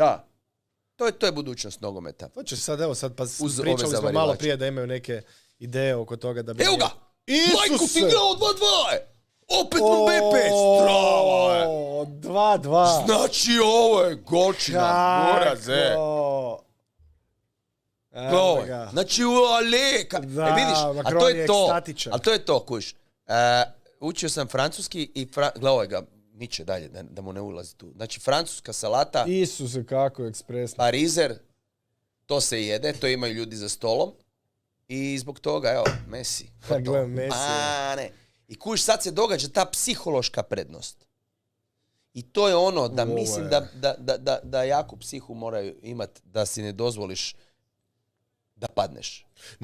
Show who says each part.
Speaker 1: Da. To je, to je budućnost nogometa. To će sad, evo sad, pa Uz pričali smo malo prije da imaju neke ideje oko toga da bi... Evo ga! Majku ti igrao 2-2! Opet
Speaker 2: BP, Strava je!
Speaker 1: 2-2! Znači ovo je golčina, Kako?
Speaker 2: Evo ga. Znači u aleka. E,
Speaker 1: da, e, vidiš, a to je to. A
Speaker 2: to je to, kuš. E, učio sam francuski i fra... gledaj ga, niče dalje, da, da, mu ne ulazi tu. Znači, francuska salata...
Speaker 1: Isuse, kako ekspresno.
Speaker 2: Parizer, to se jede, to imaju ljudi za stolom. I zbog toga, evo, Messi.
Speaker 1: Messi.
Speaker 2: A, ne. I kuš, sad se događa ta psihološka prednost. I to je ono da mislim da, da, da, da jaku psihu moraju imati da si ne dozvoliš da padneš.